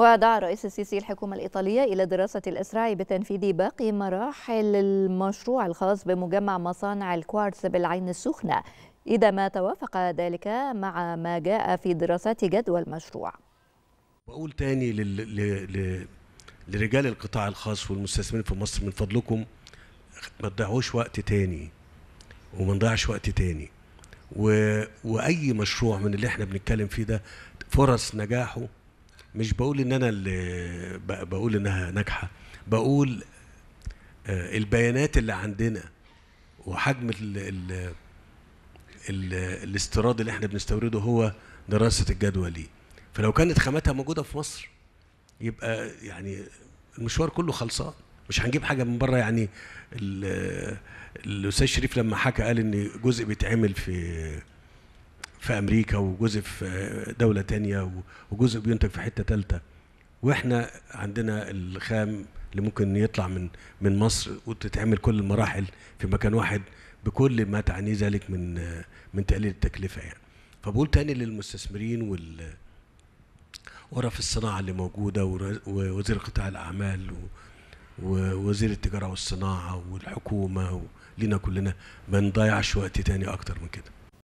ودعا الرئيس السيسي الحكومة الإيطالية إلى دراسة الإسراع بتنفيذ باقي مراحل المشروع الخاص بمجمع مصانع الكوارتز بالعين السخنة إذا ما توافق ذلك مع ما جاء في دراسات جدوى المشروع بقول تاني لل... ل... ل... لرجال القطاع الخاص والمستثمرين في مصر من فضلكم ما تضيعوش وقت تاني وما نضيعش وقت تاني و... واي مشروع من اللي احنا بنتكلم فيه ده فرص نجاحه مش بقول ان انا اللي بقول انها ناجحه بقول آه، البيانات اللي عندنا وحجم الـ الـ الـ الاستيراد اللي احنا بنستورده هو دراسه الجدوى ليه فلو كانت خاماتها موجوده في مصر يبقى يعني المشوار كله خلصان مش هنجيب حاجه من بره يعني الاستاذ شريف لما حكى قال ان جزء بيتعمل في في امريكا وجزء في دوله تانية وجزء بينتج في حته ثالثه واحنا عندنا الخام اللي ممكن يطلع من من مصر وتتعمل كل المراحل في مكان واحد بكل ما تعنيه ذلك من من تقليل التكلفه يعني فبقول تاني للمستثمرين وال ورف الصناعه اللي موجوده ووزير قطاع الاعمال ووزير التجاره والصناعه والحكومه لينا كلنا ما نضيعش وقت تاني اكتر من كده